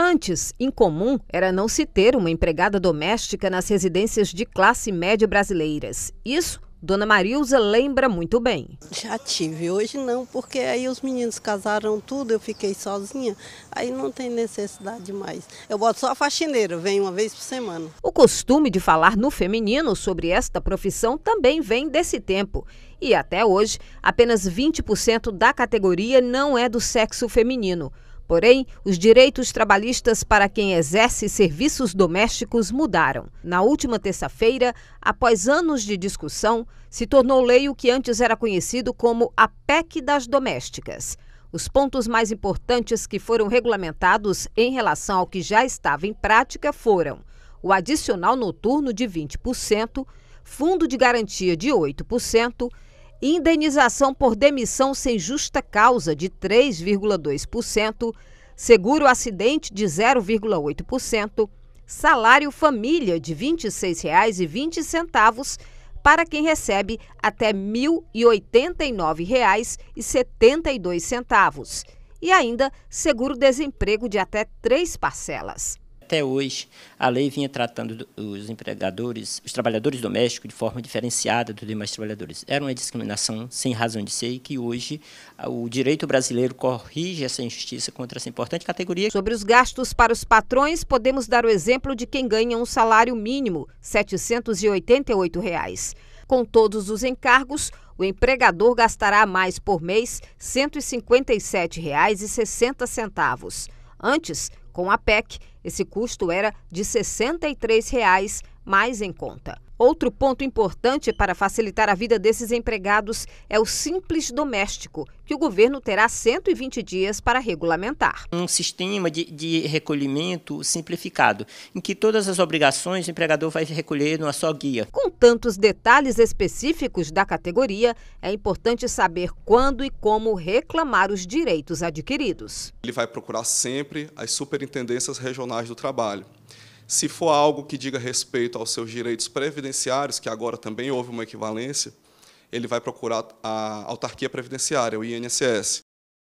Antes, incomum era não se ter uma empregada doméstica nas residências de classe média brasileiras. Isso Dona Marilza lembra muito bem. Já tive, hoje não, porque aí os meninos casaram tudo, eu fiquei sozinha, aí não tem necessidade mais. Eu boto só a faxineira, vem uma vez por semana. O costume de falar no feminino sobre esta profissão também vem desse tempo. E até hoje, apenas 20% da categoria não é do sexo feminino. Porém, os direitos trabalhistas para quem exerce serviços domésticos mudaram. Na última terça-feira, após anos de discussão, se tornou lei o que antes era conhecido como a PEC das Domésticas. Os pontos mais importantes que foram regulamentados em relação ao que já estava em prática foram o adicional noturno de 20%, fundo de garantia de 8%, indenização por demissão sem justa causa de 3,2%, seguro acidente de 0,8%, salário família de R$ 26,20 para quem recebe até R$ 1.089,72 e ainda seguro-desemprego de até três parcelas até hoje a lei vinha tratando os empregadores, os trabalhadores domésticos de forma diferenciada dos demais trabalhadores. Era uma discriminação sem razão de ser e que hoje o direito brasileiro corrige essa injustiça contra essa importante categoria. Sobre os gastos para os patrões, podemos dar o exemplo de quem ganha um salário mínimo, R$ 788. Reais. Com todos os encargos, o empregador gastará mais por mês R$ 157,60. Antes, com a PEC, esse custo era de R$ 63, reais, mais em conta. Outro ponto importante para facilitar a vida desses empregados é o Simples Doméstico, que o governo terá 120 dias para regulamentar. Um sistema de, de recolhimento simplificado, em que todas as obrigações o empregador vai recolher numa só guia. Com tantos detalhes específicos da categoria, é importante saber quando e como reclamar os direitos adquiridos. Ele vai procurar sempre as superintendências regionais do trabalho. Se for algo que diga respeito aos seus direitos previdenciários, que agora também houve uma equivalência, ele vai procurar a autarquia previdenciária, o INSS.